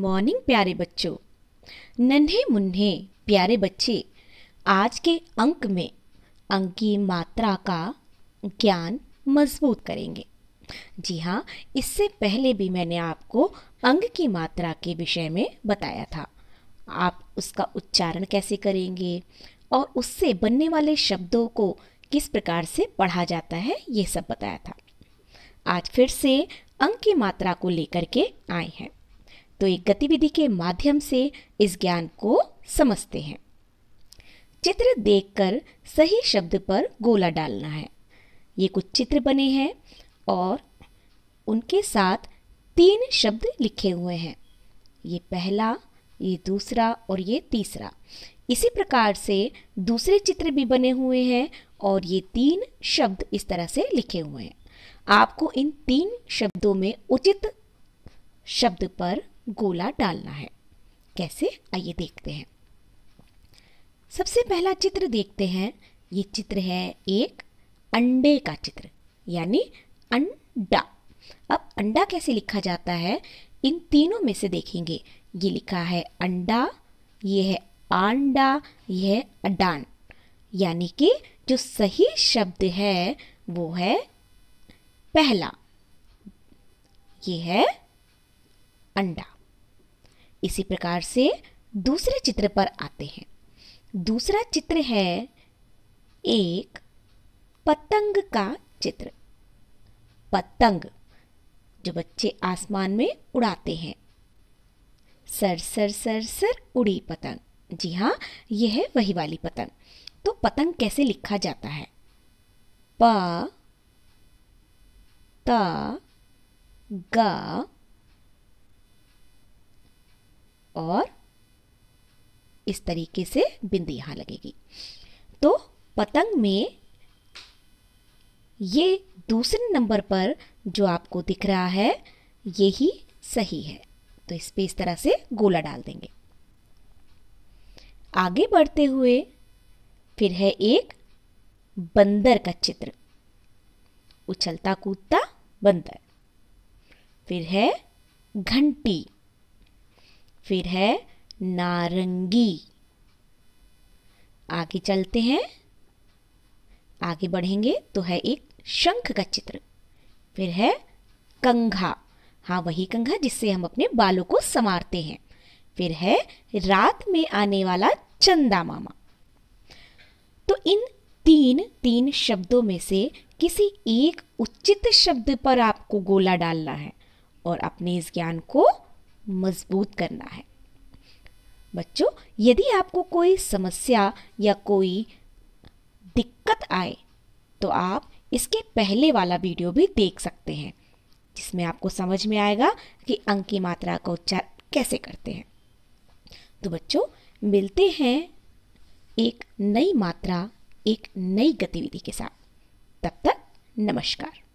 morning प्यारे बच्चों नन्हे मुन्ने प्यारे बच्चे आज के अंक में अंक की मात्रा का ज्ञान मजबूत करेंगे जी हाँ इससे पहले भी मैंने आपको अंग की मात्रा के विषय में बताया था आप उसका उच्चारण कैसे करेंगे और उससे बनने वाले शब्दों को किस प्रकार से पढ़ा जाता है ये सब बताया था आज फिर से अंक की मात्रा को लेकर के आए हैं तो एक गतिविधि के माध्यम से इस ज्ञान को समझते हैं चित्र देखकर सही शब्द पर गोला डालना है ये कुछ चित्र बने हैं और उनके साथ तीन शब्द लिखे हुए हैं ये पहला ये दूसरा और ये तीसरा इसी प्रकार से दूसरे चित्र भी बने हुए हैं और ये तीन शब्द इस तरह से लिखे हुए हैं आपको इन तीन शब्दों में उचित शब्द पर गोला डालना है कैसे आइए देखते हैं सबसे पहला चित्र देखते हैं ये चित्र है एक अंडे का चित्र यानी अंडा अब अंडा कैसे लिखा जाता है इन तीनों में से देखेंगे ये लिखा है अंडा ये है आंडा ये है अडान यानी कि जो सही शब्द है वो है पहला ये है अंडा इसी प्रकार से दूसरे चित्र पर आते हैं दूसरा चित्र है एक पतंग का चित्र पतंग जो बच्चे आसमान में उड़ाते हैं सर सर सर सर उड़ी पतंग जी हाँ यह है वही वाली पतंग तो पतंग कैसे लिखा जाता है प त ग और इस तरीके से बिंदी यहाँ लगेगी तो पतंग में ये दूसरे नंबर पर जो आपको दिख रहा है ये ही सही है तो इस पर इस तरह से गोला डाल देंगे आगे बढ़ते हुए फिर है एक बंदर का चित्र उछलता कूदता बंदर फिर है घंटी फिर है नारंगी आगे चलते हैं आगे बढ़ेंगे तो है एक शंख का चित्र फिर है कंघा हाँ वही कंघा जिससे हम अपने बालों को संवारते हैं फिर है रात में आने वाला चंदा मामा तो इन तीन तीन शब्दों में से किसी एक उचित शब्द पर आपको गोला डालना है और अपने इस ज्ञान को मजबूत करना है बच्चों यदि आपको कोई समस्या या कोई दिक्कत आए तो आप इसके पहले वाला वीडियो भी देख सकते हैं जिसमें आपको समझ में आएगा कि अंक की मात्रा का उच्चार कैसे करते हैं तो बच्चों मिलते हैं एक नई मात्रा एक नई गतिविधि के साथ तब तक नमस्कार